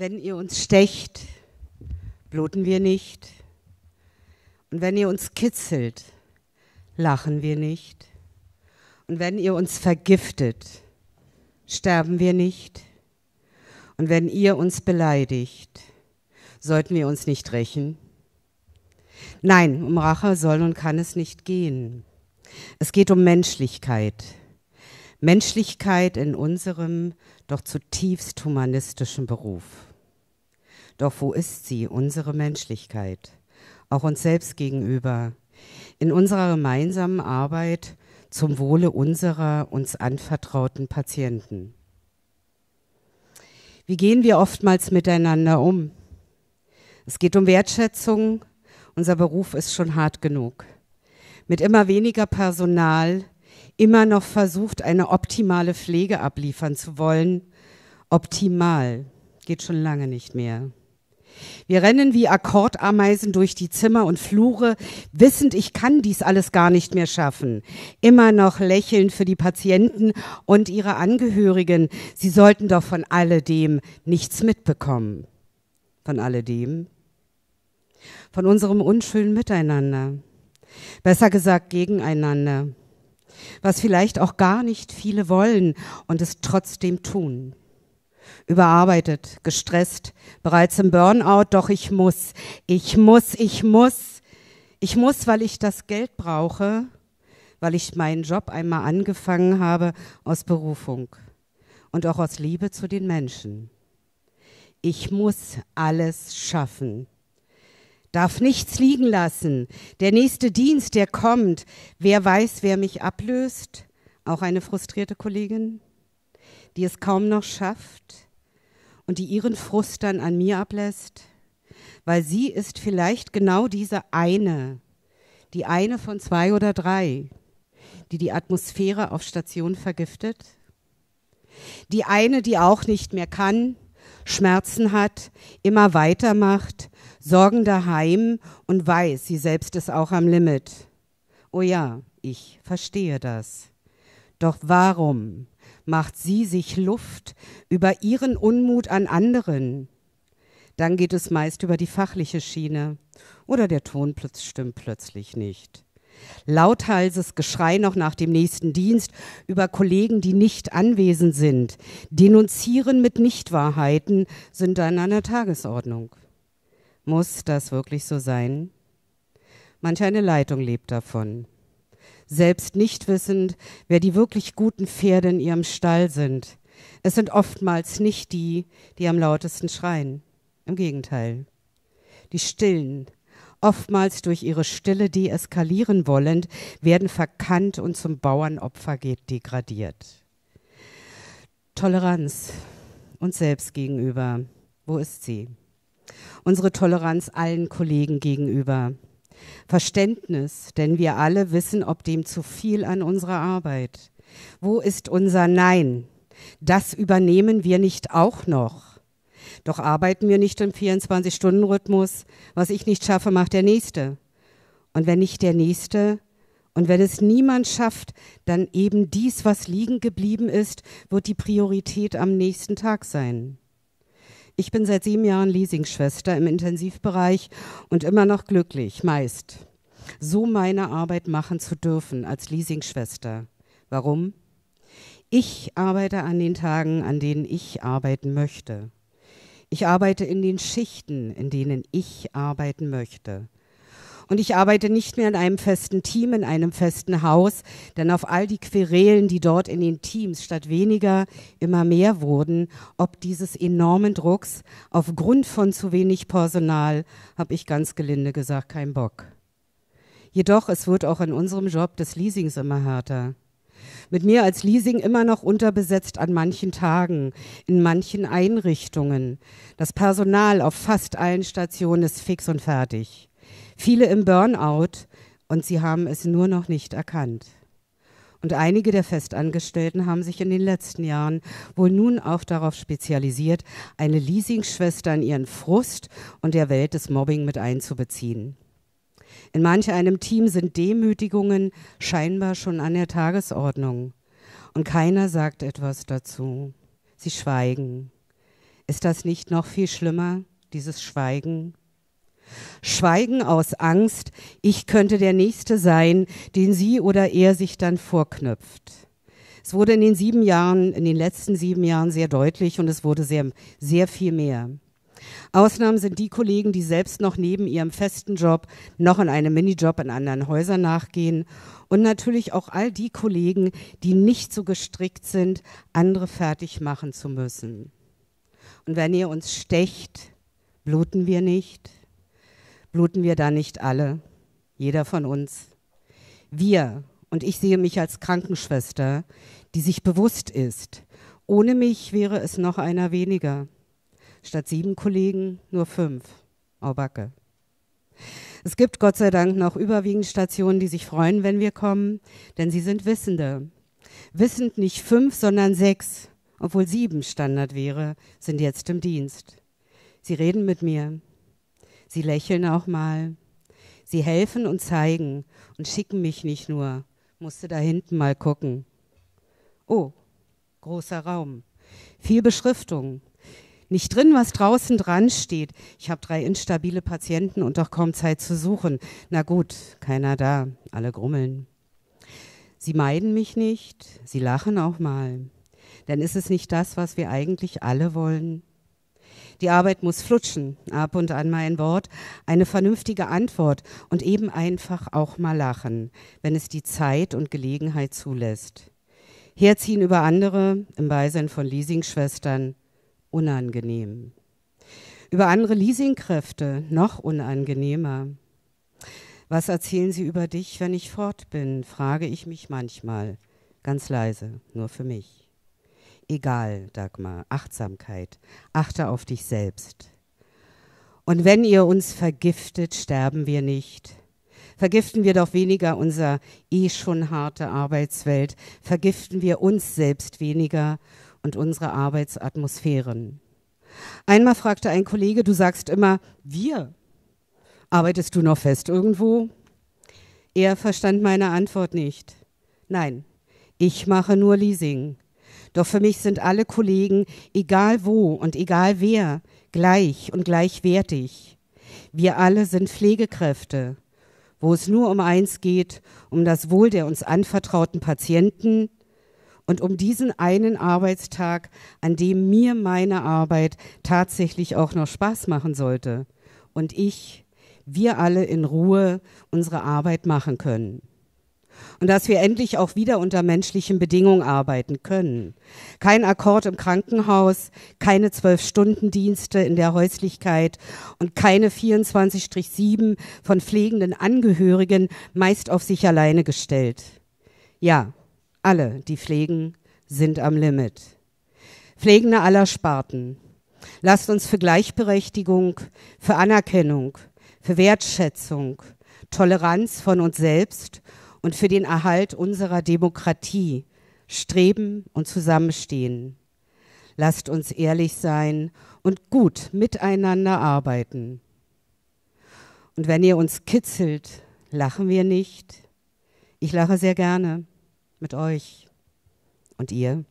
Wenn ihr uns stecht, bluten wir nicht. Und wenn ihr uns kitzelt, lachen wir nicht. Und wenn ihr uns vergiftet, sterben wir nicht. Und wenn ihr uns beleidigt, sollten wir uns nicht rächen. Nein, um Rache soll und kann es nicht gehen. Es geht um Menschlichkeit. Menschlichkeit in unserem doch zutiefst humanistischen Beruf. Doch wo ist sie, unsere Menschlichkeit? Auch uns selbst gegenüber. In unserer gemeinsamen Arbeit zum Wohle unserer uns anvertrauten Patienten. Wie gehen wir oftmals miteinander um? Es geht um Wertschätzung. Unser Beruf ist schon hart genug. Mit immer weniger Personal immer noch versucht, eine optimale Pflege abliefern zu wollen. Optimal geht schon lange nicht mehr. Wir rennen wie Akkordameisen durch die Zimmer und Flure, wissend, ich kann dies alles gar nicht mehr schaffen. Immer noch lächelnd für die Patienten und ihre Angehörigen. Sie sollten doch von alledem nichts mitbekommen. Von alledem? Von unserem unschönen Miteinander. Besser gesagt, gegeneinander. Was vielleicht auch gar nicht viele wollen und es trotzdem tun überarbeitet, gestresst, bereits im Burnout, doch ich muss, ich muss, ich muss, ich muss, weil ich das Geld brauche, weil ich meinen Job einmal angefangen habe aus Berufung und auch aus Liebe zu den Menschen. Ich muss alles schaffen darf nichts liegen lassen. Der nächste Dienst, der kommt, wer weiß, wer mich ablöst? Auch eine frustrierte Kollegin? die es kaum noch schafft und die ihren Frust dann an mir ablässt, weil sie ist vielleicht genau diese eine, die eine von zwei oder drei, die die Atmosphäre auf Station vergiftet, die eine, die auch nicht mehr kann, Schmerzen hat, immer weitermacht, Sorgen daheim und weiß, sie selbst ist auch am Limit. Oh ja, ich verstehe das. Doch warum macht sie sich Luft über ihren Unmut an anderen? Dann geht es meist über die fachliche Schiene oder der Ton stimmt plötzlich nicht. Lauthalses Geschrei noch nach dem nächsten Dienst über Kollegen, die nicht anwesend sind. Denunzieren mit Nichtwahrheiten sind dann an der Tagesordnung. Muss das wirklich so sein? Manch eine Leitung lebt davon selbst nicht wissend, wer die wirklich guten Pferde in ihrem Stall sind. Es sind oftmals nicht die, die am lautesten schreien. Im Gegenteil. Die Stillen, oftmals durch ihre Stille deeskalieren wollend, werden verkannt und zum Bauernopfer geht degradiert. Toleranz uns selbst gegenüber. Wo ist sie? Unsere Toleranz allen Kollegen gegenüber. Verständnis, denn wir alle wissen, ob dem zu viel an unserer Arbeit. Wo ist unser Nein? Das übernehmen wir nicht auch noch. Doch arbeiten wir nicht im 24-Stunden-Rhythmus. Was ich nicht schaffe, macht der Nächste. Und wenn nicht der Nächste, und wenn es niemand schafft, dann eben dies, was liegen geblieben ist, wird die Priorität am nächsten Tag sein. Ich bin seit sieben Jahren Leasing-Schwester im Intensivbereich und immer noch glücklich, meist, so meine Arbeit machen zu dürfen als Leasing-Schwester. Warum? Ich arbeite an den Tagen, an denen ich arbeiten möchte. Ich arbeite in den Schichten, in denen ich arbeiten möchte. Und ich arbeite nicht mehr in einem festen Team, in einem festen Haus, denn auf all die Querelen, die dort in den Teams statt weniger immer mehr wurden, ob dieses enormen Drucks aufgrund von zu wenig Personal, habe ich ganz gelinde gesagt, keinen Bock. Jedoch, es wird auch in unserem Job des Leasings immer härter. Mit mir als Leasing immer noch unterbesetzt an manchen Tagen, in manchen Einrichtungen. Das Personal auf fast allen Stationen ist fix und fertig viele im Burnout und sie haben es nur noch nicht erkannt. Und einige der Festangestellten haben sich in den letzten Jahren wohl nun auch darauf spezialisiert, eine Leasingschwester in ihren Frust und der Welt des Mobbing mit einzubeziehen. In manch einem Team sind Demütigungen scheinbar schon an der Tagesordnung. Und keiner sagt etwas dazu. Sie schweigen. Ist das nicht noch viel schlimmer, dieses Schweigen? Schweigen aus Angst, ich könnte der Nächste sein, den sie oder er sich dann vorknüpft. Es wurde in den sieben Jahren, in den letzten sieben Jahren sehr deutlich und es wurde sehr, sehr viel mehr. Ausnahmen sind die Kollegen, die selbst noch neben ihrem festen Job noch in einem Minijob in anderen Häusern nachgehen und natürlich auch all die Kollegen, die nicht so gestrickt sind, andere fertig machen zu müssen. Und wenn ihr uns stecht, bluten wir nicht bluten wir da nicht alle, jeder von uns. Wir, und ich sehe mich als Krankenschwester, die sich bewusst ist, ohne mich wäre es noch einer weniger. Statt sieben Kollegen nur fünf. Au Backe. Es gibt Gott sei Dank noch überwiegend Stationen, die sich freuen, wenn wir kommen, denn sie sind Wissende. Wissend nicht fünf, sondern sechs, obwohl sieben Standard wäre, sind jetzt im Dienst. Sie reden mit mir, Sie lächeln auch mal. Sie helfen und zeigen und schicken mich nicht nur. Musste da hinten mal gucken. Oh, großer Raum. Viel Beschriftung. Nicht drin, was draußen dran steht. Ich habe drei instabile Patienten und doch kaum Zeit zu suchen. Na gut, keiner da. Alle grummeln. Sie meiden mich nicht. Sie lachen auch mal. Denn ist es nicht das, was wir eigentlich alle wollen? Die Arbeit muss flutschen, ab und an mein Wort, eine vernünftige Antwort und eben einfach auch mal lachen, wenn es die Zeit und Gelegenheit zulässt. Herziehen über andere im Beisein von Leasingschwestern unangenehm. Über andere Leasingkräfte noch unangenehmer. Was erzählen sie über dich, wenn ich fort bin, frage ich mich manchmal, ganz leise, nur für mich egal, Dagmar, Achtsamkeit, achte auf dich selbst. Und wenn ihr uns vergiftet, sterben wir nicht. Vergiften wir doch weniger unser eh schon harte Arbeitswelt, vergiften wir uns selbst weniger und unsere Arbeitsatmosphären. Einmal fragte ein Kollege, du sagst immer, wir. Arbeitest du noch fest irgendwo? Er verstand meine Antwort nicht. Nein, ich mache nur Leasing. Doch für mich sind alle Kollegen, egal wo und egal wer, gleich und gleichwertig. Wir alle sind Pflegekräfte, wo es nur um eins geht, um das Wohl der uns anvertrauten Patienten und um diesen einen Arbeitstag, an dem mir meine Arbeit tatsächlich auch noch Spaß machen sollte und ich, wir alle in Ruhe unsere Arbeit machen können und dass wir endlich auch wieder unter menschlichen Bedingungen arbeiten können. Kein Akkord im Krankenhaus, keine Zwölf-Stunden-Dienste in der Häuslichkeit und keine 24-7 von pflegenden Angehörigen meist auf sich alleine gestellt. Ja, alle, die pflegen, sind am Limit. Pflegende aller Sparten. Lasst uns für Gleichberechtigung, für Anerkennung, für Wertschätzung, Toleranz von uns selbst und für den Erhalt unserer Demokratie streben und zusammenstehen. Lasst uns ehrlich sein und gut miteinander arbeiten. Und wenn ihr uns kitzelt, lachen wir nicht. Ich lache sehr gerne mit euch und ihr.